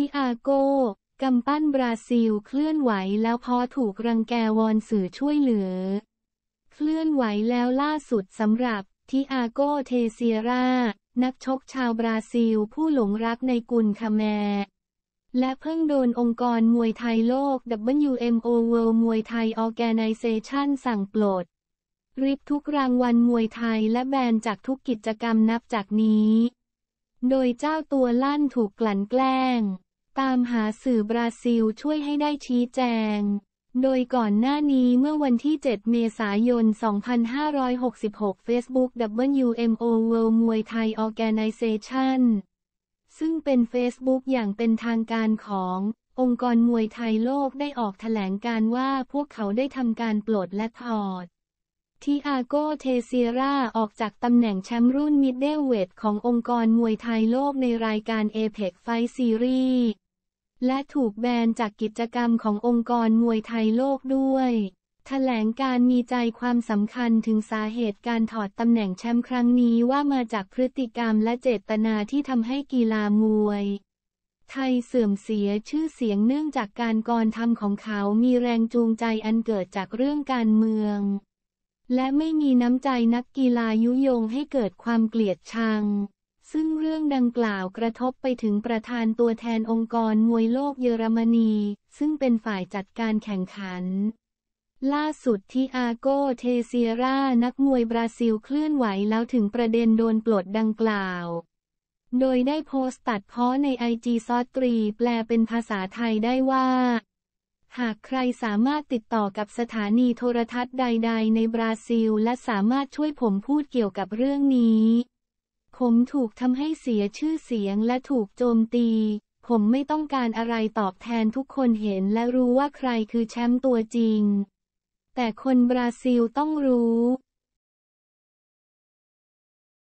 ทิอาโก้ กำปั้นบราซิลเคลื่อนไหวแล้วพอถูกรังแกวอนสื่อช่วยเหลือ เคลื่อนไหวแล้วล่าสุดสำหรับทิอาโกเทเซียรานักชกชาวบราซิล ผู้หลงรักในกุลคาแมและเพิ่งโดนองค์กรมวยไทยโลก WMO World มวยไทย Organization สั่งปลด ริบทุกรางวัลมวยไทยและแบนจากทุกกิจกรรมนับจากนี้ โดยเจ้าตัวลั่นถูกกลั่นแกล้งตามหาสื่อบราซิลช่วยให้ได้ชี้แจง โดยก่อนหน้านี้เมื่อวันที่ 7 เมษายน 2566 Facebook WMO World Muay Thai Organization ซึ่งเป็น Facebook อย่างเป็นทางการของ องค์กรมวยไทยโลกได้ออกแถลงการว่าพวกเขาได้ทำการปลดและถอดทีอาโกเทเซียร่าออกจากตำแหน่งแชมป์รุ่นมิดเดิลเวทขององค์กรมวยไทยโลกในรายการเอเพ็กไฟซีรีส์และถูกแบนจากกิจกรรมขององค์กรมวยไทยโลกด้วยถแถลงการมีใจความสำคัญถึงสาเหตุการถอดตำแหน่งแชมป์ครั้งนี้ว่ามาจากพฤติกรรมและเจตนาที่ทำให้กีฬามวย ไทยเสื่อมเสียชื่อเสียงเนื่องจากการกรทำของเขามีแรงจูงใจอันเกิดจากเรื่องการเมือง และไม่มีน้ำใจนักกีฬายุยงให้เกิดความเกลียดชังซึ่งเรื่องดังกล่าวกระทบไปถึงประธานตัวแทนองค์กรมวยโลกเยอรมนี ซึ่งเป็นฝ่ายจัดการแข่งขัน ล่าสุดที่อาโกเทเซียรานักมวยบราซิลเคลื่อนไหวแล้วถึงประเด็นโดนปลดดังกล่าว โดยได้โพสต์ตัดพ้อในไอจีซอสตรีแปลเป็นภาษาไทยได้ว่า หากใครสามารถติดต่อกับสถานีโทรทัศน์ใด ๆ ในบราซิลและสามารถช่วยผมพูดเกี่ยวกับเรื่องนี้ผมถูกทำให้เสียชื่อเสียงและถูกโจมตี ผมไม่ต้องการอะไรตอบแทนทุกคนเห็นและรู้ว่าใครคือแชมป์ตัวจริง แต่คนบราซิลต้องรู้